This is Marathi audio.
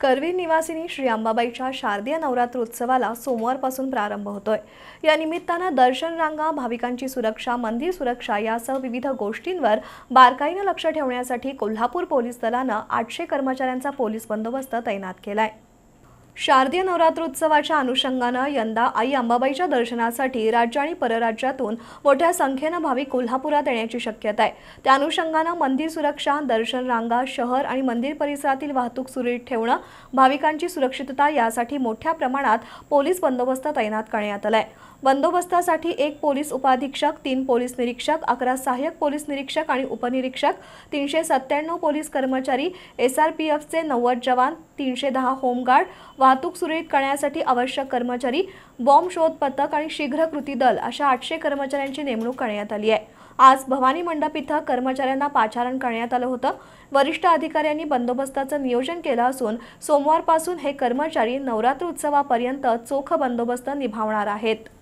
करवीर निवासिनी श्री अंबाबाईच्या शारदीय नवरात्रोत्सवाला सोमवारपासून प्रारंभ होतोय या निमित्तानं दर्शन रांगा भाविकांची सुरक्षा मंदिर सुरक्षा यासह विविध गोष्टींवर बारकाईनं लक्ष ठेवण्यासाठी कोल्हापूर पोलीस दलानं आठशे कर्मचाऱ्यांचा पोलीस बंदोबस्त तैनात केलाय शारदीय नवरात्रोत्सवाच्या अनुषंगानं यंदा आई अंबाबाईच्या दर्शनासाठी राज्य आणि परराज्यातून मोठ्या संख्येनं भाविक कोल्हापुरात येण्याची शक्यता आहे त्या अनुषंगानं मंदिर सुरक्षा दर्शन रांगा शहर आणि मंदिर परिसरातील वाहतूक सुरळीत ठेवणं भाविकांची सुरक्षितता यासाठी मोठ्या प्रमाणात पोलीस बंदोबस्त तैनात करण्यात आला आहे बंदोबस्तासाठी एक पोलीस उपाधीक्षक तीन पोलीस निरीक्षक अकरा सहाय्यक पोलीस निरीक्षक आणि उपनिरीक्षक तीनशे सत्त्याण्णव पोलीस कर्मचारी एस आर पी एफचे नव्वद जवान तीनशे दहा होमगार्ड वाहतूक सुरळीत करण्यासाठी आवश्यक कर्मचारी बॉम्ब शोध पथक आणि शीघ्र कृती दल अशा आठशे कर्मचाऱ्यांची नेमणूक करण्यात आली आहे आज भवानी मंडप इथं कर्मचाऱ्यांना पाचारण करण्यात आलं होतं वरिष्ठ अधिकाऱ्यांनी बंदोबस्ताचं नियोजन केलं असून सोमवारपासून हे कर्मचारी नवरात्र उत्सवापर्यंत चोख बंदोबस्त निभावणार आहेत